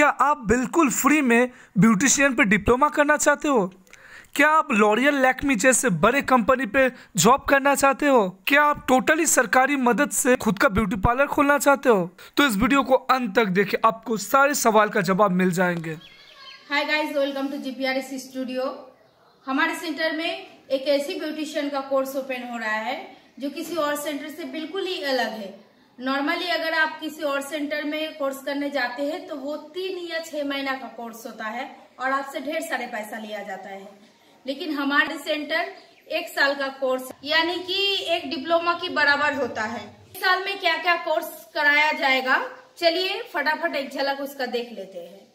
क्या आप बिल्कुल फ्री में ब्यूटिशियन पर डिप्लोमा करना चाहते हो क्या आप लॉरियल लैक्मी जैसे बड़े कंपनी पे जॉब करना चाहते हो क्या आप टोटली सरकारी मदद से खुद का ब्यूटी पार्लर खोलना चाहते हो तो इस वीडियो को अंत तक देखें आपको सारे सवाल का जवाब मिल जाएंगे hi guys welcome to GPRS studio हमारे सेंटर में एक ऐसी ब्यूटिशियन का कोर्स ओपन हो रहा है जो किसी और सेंटर से बिल्कुल ही अलग है नॉर्मली अगर आप किसी और सेंटर में कोर्स करने जाते हैं तो वो तीन या छह महीना का कोर्स होता है और आपसे ढेर सारे पैसा लिया जाता है लेकिन हमारे सेंटर एक साल का कोर्स यानी कि एक डिप्लोमा के बराबर होता है इस साल में क्या क्या कोर्स कराया जाएगा चलिए फटाफट एक झलक उसका देख लेते हैं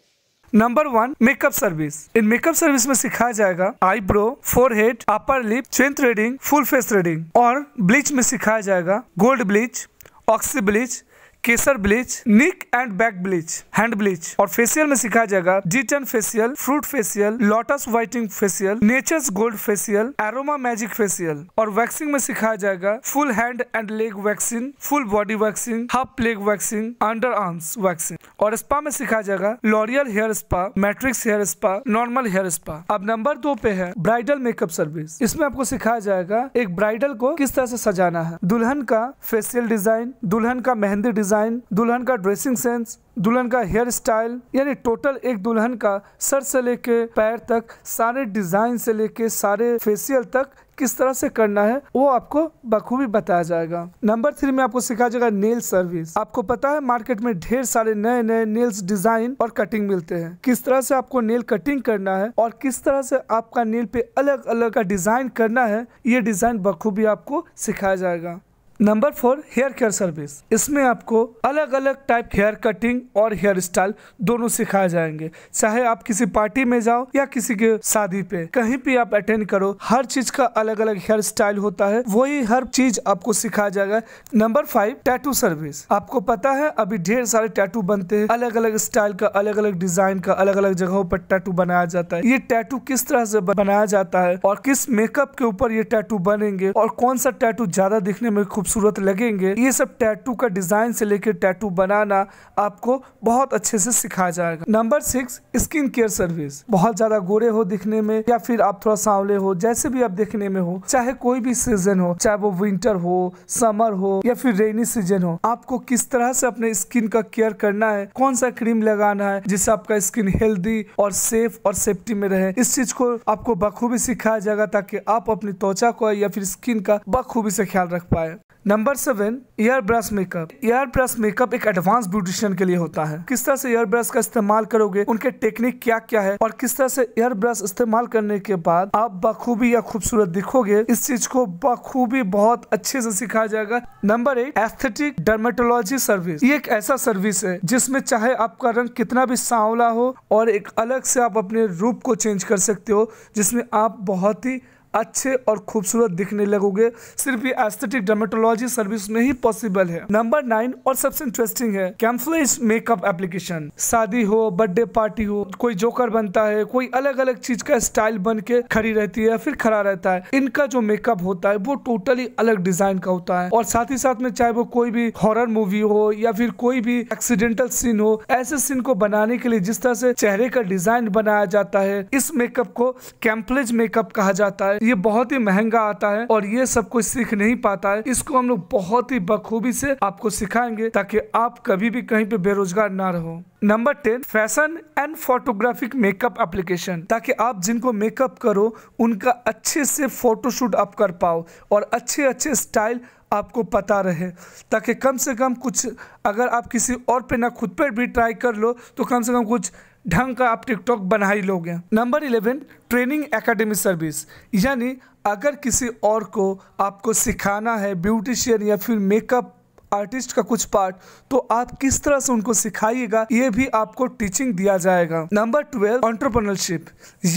नंबर वन मेकअप सर्विस इन मेकअप सर्विस में सिखाया जाएगा eyebrow forehead upper lip chin threading full face threading और ब्लीच में सिखाया जाएगा गोल्ड ब्लीच oxybleach केसर bleach neck and back bleach hand bleach और फेसियल में सिखाया जाएगा जीटन facial fruit facial Lotus whitening facial nature's gold facial Aroma Magic facial और वैक्सिंग में सिखाया जाएगा full hand and leg waxing full body waxing half leg waxing under arms waxing और स्पा में सिखाया जाएगा L'Oreal hair spa Matrix hair spa normal hair spa अब number दो पे है ब्राइडल मेकअप सर्विस इसमें आपको सिखाया जाएगा एक ब्राइडल को किस तरह से सजाना है दुल्हन का फेसियल डिजाइन दुल्हन का मेहंदी डिजाइन डिजाइन दुल्हन का ड्रेसिंग सेंस दुल्हन का हेयर स्टाइल यानी टोटल एक दुल्हन का सर से लेके पैर तक सारे डिजाइन से लेके सारे फेसियल तक किस तरह से करना है वो आपको बखूबी बताया जाएगा नंबर थ्री में आपको सिखाया जाएगा नेल सर्विस आपको पता है मार्केट में ढेर सारे नए नए नेल्स डिजाइन और कटिंग मिलते हैं किस तरह से आपको नेल कटिंग करना है और किस तरह से आपका नेल पे अलग अलग का डिजाइन करना है ये डिजाइन बखूबी आपको सिखाया जाएगा number four hair care service इसमें आपको अलग अलग टाइप हेयर कटिंग और हेयर स्टाइल दोनों सिखाए जाएंगे चाहे आप किसी पार्टी में जाओ या किसी के शादी पे कहीं भी आप अटेंड करो हर चीज का अलग अलग हेयर स्टाइल होता है वही हर चीज आपको सिखाया जाएगा नंबर फाइव टैटू सर्विस आपको पता है अभी ढेर सारे टैटू बनते हैं अलग अलग स्टाइल का अलग अलग डिजाइन का अलग अलग जगहों पर टैटू बनाया जाता है ये टैटू किस तरह से बनाया जाता है और किस मेकअप के ऊपर ये टैटू बनेंगे और कौन सा टैटू ज्यादा दिखने में खूब खूबसूरत लगेंगे ये सब टैटू का डिज़ाइन से लेकर टैटू बनाना आपको बहुत अच्छे से सिखाया जाएगा number six skin care service बहुत ज़्यादा गोरे हो दिखने में या फिर आप थोड़ा सांवले हो जैसे भी आप देखने में हो चाहे कोई भी सीजन हो चाहे वो विंटर हो समर हो या फिर रेनी सीजन हो आपको किस तरह से अपने स्किन का केयर करना है कौन सा क्रीम लगाना है जिससे आपका स्किन हेल्दी और सेफ और सेफ्टी में रहे इस चीज को आपको बखूबी सिखाया जाएगा ताकि आप अपनी त्वचा को या फिर स्किन का बखूबी से ख्याल रख पाए number seven air brush makeup air brush makeup एक एडवांस ब्यूटिशियन के लिए होता है किस तरह से ईयर ब्रश का इस्तेमाल करोगे उनके टेक्निक क्या क्या है और किस तरह से एयर ब्रश इस्तेमाल करने के बाद आप बखूबी या खूबसूरत दिखोगे इस चीज को बखूबी बहुत अच्छे से सिखाया जाएगा number eight aesthetic dermatology service ये एक ऐसा सर्विस है जिसमे चाहे आपका रंग कितना भी सांवला हो और एक अलग से आप अपने रूप को चेंज कर सकते हो जिसमे आप बहुत ही अच्छे और खूबसूरत दिखने लगोगे सिर्फ ये एस्थेटिक डर्मेटोलॉजी सर्विस में ही पॉसिबल है नंबर नाइन और सबसे इंटरेस्टिंग है कैम्फ्लेज मेकअप एप्लीकेशन शादी हो बर्थडे पार्टी हो कोई जोकर बनता है कोई अलग अलग चीज का स्टाइल बन के खड़ी रहती है फिर खड़ा रहता है इनका जो मेकअप होता है वो टोटली अलग डिजाइन का होता है और साथ ही साथ में चाहे वो कोई भी हॉरर मूवी हो या फिर कोई भी एक्सीडेंटल सीन हो ऐसे सीन को बनाने के लिए जिस तरह से चेहरे का डिजाइन बनाया जाता है इस मेकअप को कैम्फ्लेज मेकअप कहा जाता है ये बहुत ही महंगा आता है और ये सब कुछ सीख नहीं पाता है इसको हम लोग बहुत ही बखूबी से आपको सिखाएंगे ताकि आप कभी भी कहीं पे बेरोजगार ना रहो number ten fashion and photographic makeup application ताकि आप जिनको मेकअप करो उनका अच्छे से फोटोशूट आप कर पाओ और अच्छे अच्छे स्टाइल आपको पता रहे ताकि कम से कम कुछ अगर आप किसी और पे ना खुद पर भी ट्राई कर लो तो कम से कम कुछ ढंग का आप टिकटॉक बना ही लोगे number eleven training academy service यानी अगर किसी और को आपको सिखाना है ब्यूटिशियन या फिर मेकअप आर्टिस्ट का कुछ पार्ट तो आप किस तरह से उनको सिखाइएगा ये भी आपको टीचिंग दिया जाएगा नंबर ट्वेल्व ऑन्टरप्रनरशिप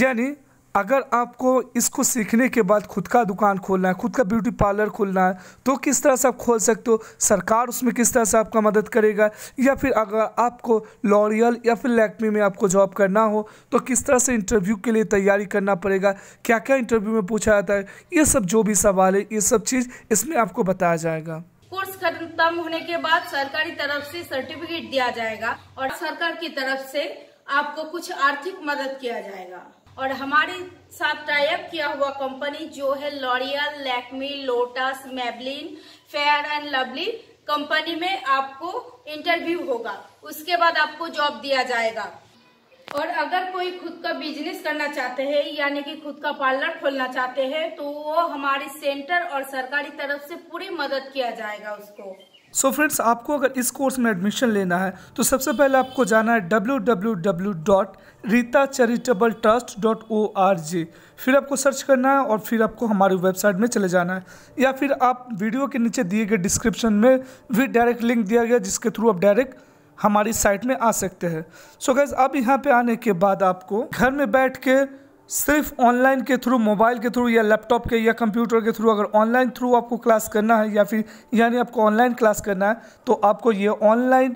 यानी अगर आपको इसको सीखने के बाद खुद का दुकान खोलना है खुद का ब्यूटी पार्लर खोलना है तो किस तरह से आप खोल सकते हो सरकार उसमें किस तरह से आपका मदद करेगा या फिर अगर आपको लॉरियल या फिर लैक्मी में आपको जॉब करना हो तो किस तरह से इंटरव्यू के लिए तैयारी करना पड़ेगा क्या क्या इंटरव्यू में पूछा जाता है ये सब जो भी सवाल है ये सब चीज़ इसमें आपको बताया जाएगा कोर्स खत्म होने के बाद सरकारी तरफ से सर्टिफिकेट दिया जाएगा और सरकार की तरफ से आपको कुछ आर्थिक मदद किया जाएगा और हमारे साथ टाइप किया हुआ कंपनी जो है L'Oreal Lakme Lotus Maybelline Fair and Lovely company में आपको इंटरव्यू होगा उसके बाद आपको जॉब दिया जाएगा और अगर कोई खुद का बिजनेस करना चाहते हैं यानी कि खुद का पार्लर खोलना चाहते हैं तो वो हमारे सेंटर और सरकारी तरफ से पूरी मदद किया जाएगा उसको सो so फ्रेंड्स आपको अगर इस कोर्स में एडमिशन लेना है तो सबसे पहले आपको जाना है www.ritacharitabletrust.org फिर आपको सर्च करना है और फिर आपको हमारी वेबसाइट में चले जाना है या फिर आप वीडियो के नीचे दिए गए डिस्क्रिप्शन में भी डायरेक्ट लिंक दिया गया जिसके थ्रू आप डायरेक्ट हमारी साइट में आ सकते हैं सो गैस अब यहाँ पे आने के बाद आपको घर में बैठ के सिर्फ ऑनलाइन के थ्रू मोबाइल के थ्रू या लैपटॉप के या कंप्यूटर के थ्रू अगर ऑनलाइन थ्रू आपको क्लास करना है या फिर यानी आपको ऑनलाइन क्लास करना है तो आपको ये ऑनलाइन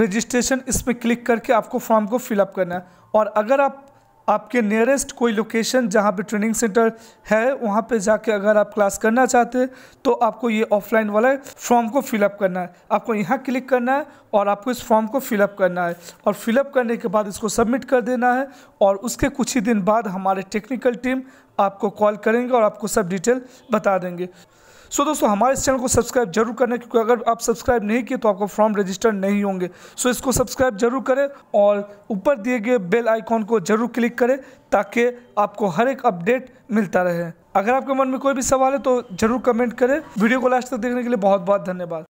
रजिस्ट्रेशन इसमें क्लिक करके आपको फॉर्म को फिलअप करना है और अगर आप आपके नियरेस्ट कोई लोकेशन जहाँ पे ट्रेनिंग सेंटर है वहाँ पे जाके अगर आप क्लास करना चाहते हैं तो आपको ये ऑफलाइन वाला फॉर्म को फिलअप करना है आपको यहाँ क्लिक करना है और आपको इस फॉर्म को फिलअप करना है और फिलअप करने के बाद इसको सबमिट कर देना है और उसके कुछ ही दिन बाद हमारे टेक्निकल टीम आपको कॉल करेंगे और आपको सब डिटेल बता देंगे सो दोस्तों हमारे इस चैनल को सब्सक्राइब जरूर करना क्योंकि अगर आप सब्सक्राइब नहीं किए तो आपका फॉर्म रजिस्टर नहीं होंगे सो इसको सब्सक्राइब जरूर करें और ऊपर दिए गए बेल आइकॉन को जरूर क्लिक करें ताकि आपको हर एक अपडेट मिलता रहे अगर आपके मन में कोई भी सवाल है तो जरूर कमेंट करें वीडियो को लास्ट तक देखने के लिए बहुत बहुत धन्यवाद